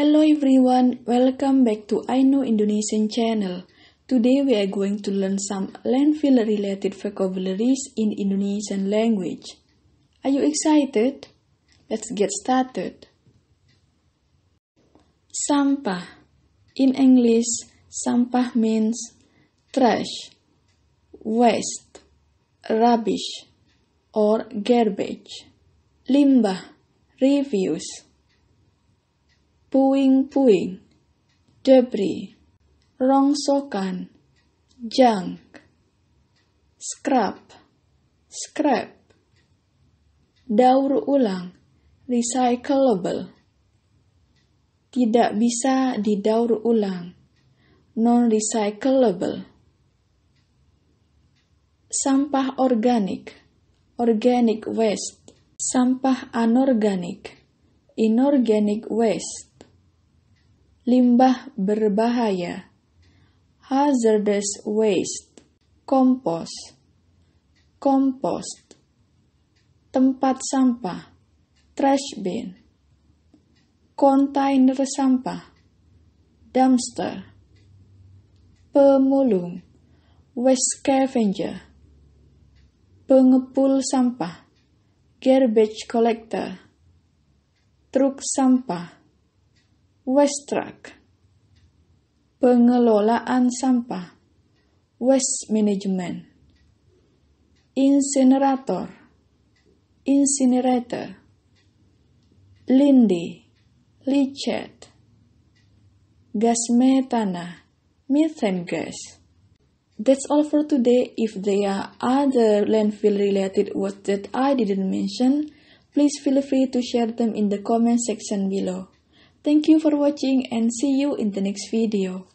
Hello everyone, welcome back to I Know Indonesian channel. Today we are going to learn some landfill related vocabularies in Indonesian language. Are you excited? Let's get started. Sampah. In English, sampah means trash, waste, rubbish, or garbage. Limbah, refuse puing-puing, debris, rongsokan, junk, scrap, scrap, daur ulang, recyclable, tidak bisa didaur ulang, non-recyclable, sampah organik, organic waste, sampah anorganik, inorganic waste, limbah berbahaya, hazardous waste, kompos, kompost, tempat sampah, trash bin, kontainer sampah, dumpster, pemulung, waste scavenger, pengepul sampah, garbage collector, truk sampah, truck. Pengelolaan sampah Waste Management Incinerator Incinerator Lindi Lichet. Gas metana Methane gas That's all for today. If there are other landfill related words that I didn't mention, please feel free to share them in the comment section below. Thank you for watching and see you in the next video.